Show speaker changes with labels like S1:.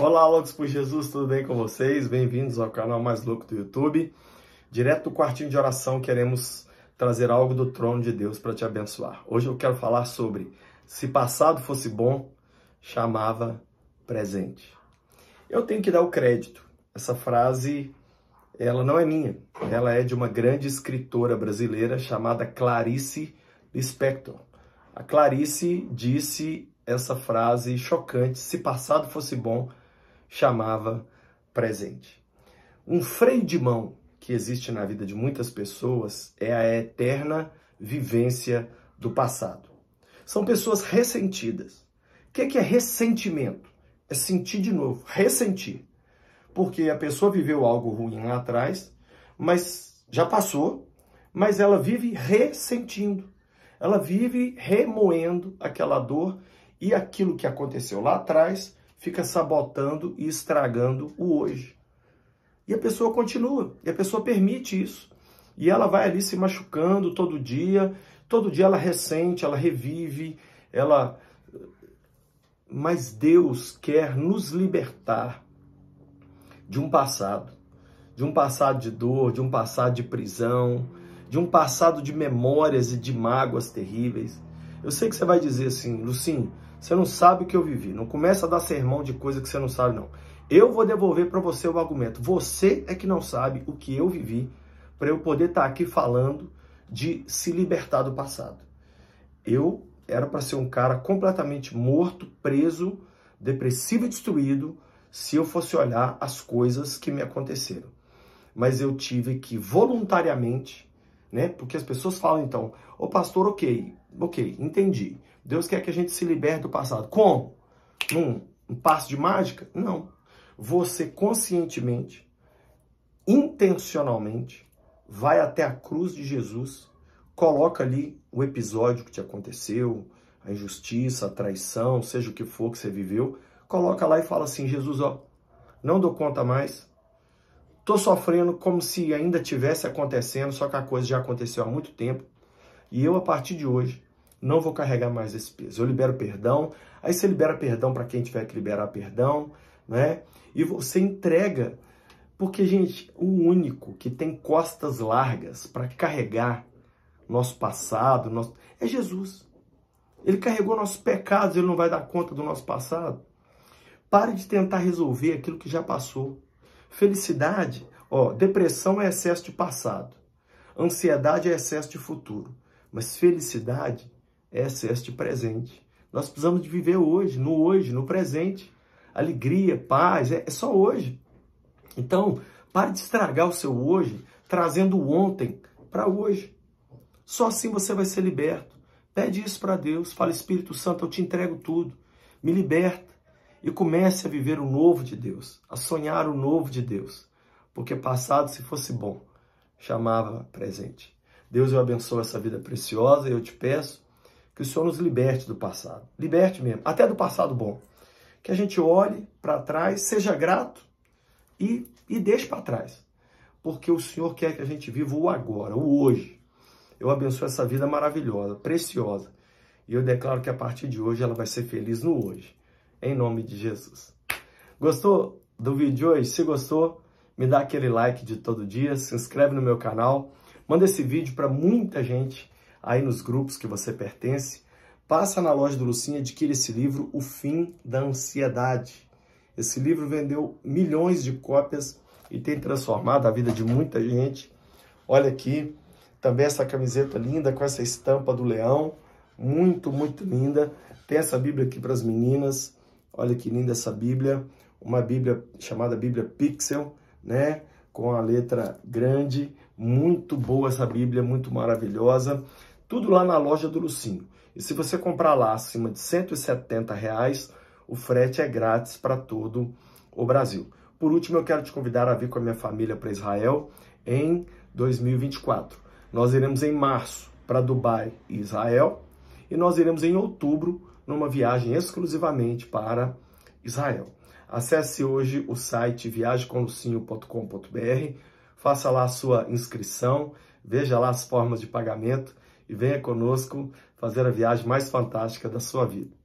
S1: Olá, loucos por Jesus, tudo bem com vocês? Bem-vindos ao canal mais louco do YouTube. Direto do quartinho de oração, queremos trazer algo do trono de Deus para te abençoar. Hoje eu quero falar sobre se passado fosse bom, chamava presente. Eu tenho que dar o crédito. Essa frase, ela não é minha. Ela é de uma grande escritora brasileira chamada Clarice Lispector. A Clarice disse essa frase chocante: se passado fosse bom, chamava presente. Um freio de mão que existe na vida de muitas pessoas é a eterna vivência do passado. São pessoas ressentidas. O é que é ressentimento? É sentir de novo, ressentir. Porque a pessoa viveu algo ruim lá atrás, mas já passou, mas ela vive ressentindo. Ela vive remoendo aquela dor e aquilo que aconteceu lá atrás fica sabotando e estragando o hoje. E a pessoa continua, e a pessoa permite isso. E ela vai ali se machucando todo dia, todo dia ela ressente, ela revive, ela. Mas Deus quer nos libertar de um passado, de um passado de dor, de um passado de prisão, de um passado de memórias e de mágoas terríveis. Eu sei que você vai dizer assim, Lucinho, você não sabe o que eu vivi. Não começa a dar sermão de coisa que você não sabe, não. Eu vou devolver para você o argumento. Você é que não sabe o que eu vivi para eu poder estar tá aqui falando de se libertar do passado. Eu era para ser um cara completamente morto, preso, depressivo e destruído se eu fosse olhar as coisas que me aconteceram. Mas eu tive que voluntariamente, né? Porque as pessoas falam então, ô pastor, ok, ok, entendi. Deus quer que a gente se liberte do passado. Como? Num um passo de mágica? Não. Você conscientemente, intencionalmente, vai até a cruz de Jesus, coloca ali o episódio que te aconteceu, a injustiça, a traição, seja o que for que você viveu, coloca lá e fala assim: Jesus, ó, não dou conta mais. Estou sofrendo como se ainda tivesse acontecendo, só que a coisa já aconteceu há muito tempo. E eu, a partir de hoje, não vou carregar mais esse peso. Eu libero perdão, aí você libera perdão para quem tiver que liberar perdão, né? E você entrega. Porque, gente, o único que tem costas largas para carregar nosso passado nosso... é Jesus. Ele carregou nossos pecados, ele não vai dar conta do nosso passado. Pare de tentar resolver aquilo que já passou. Felicidade, ó, depressão é excesso de passado. Ansiedade é excesso de futuro. Mas felicidade é excesso este presente. Nós precisamos de viver hoje, no hoje, no presente. Alegria, paz, é, é só hoje. Então, pare de estragar o seu hoje, trazendo o ontem para hoje. Só assim você vai ser liberto. Pede isso para Deus. Fala, Espírito Santo, eu te entrego tudo. Me liberta e comece a viver o novo de Deus, a sonhar o novo de Deus. Porque passado, se fosse bom, chamava presente. Deus, eu abençoo essa vida preciosa e eu te peço que o Senhor nos liberte do passado. Liberte mesmo, até do passado bom. Que a gente olhe para trás, seja grato e, e deixe para trás. Porque o Senhor quer que a gente viva o agora, o hoje. Eu abençoo essa vida maravilhosa, preciosa. E eu declaro que a partir de hoje ela vai ser feliz no hoje. Em nome de Jesus. Gostou do vídeo de hoje? Se gostou, me dá aquele like de todo dia, se inscreve no meu canal. Manda esse vídeo para muita gente aí nos grupos que você pertence. Passa na loja do Lucinha, adquire esse livro, O Fim da Ansiedade. Esse livro vendeu milhões de cópias e tem transformado a vida de muita gente. Olha aqui, também essa camiseta linda com essa estampa do leão, muito, muito linda. Tem essa Bíblia aqui para as meninas. Olha que linda essa Bíblia, uma Bíblia chamada Bíblia Pixel, né? Com a letra grande, muito boa essa Bíblia, muito maravilhosa. Tudo lá na loja do Lucinho. E se você comprar lá acima de 170 reais, o frete é grátis para todo o Brasil. Por último, eu quero te convidar a vir com a minha família para Israel em 2024. Nós iremos em março para Dubai e Israel e nós iremos em outubro numa viagem exclusivamente para Israel. Acesse hoje o site viagemcomlucinho.com.br faça lá a sua inscrição, veja lá as formas de pagamento e venha conosco fazer a viagem mais fantástica da sua vida.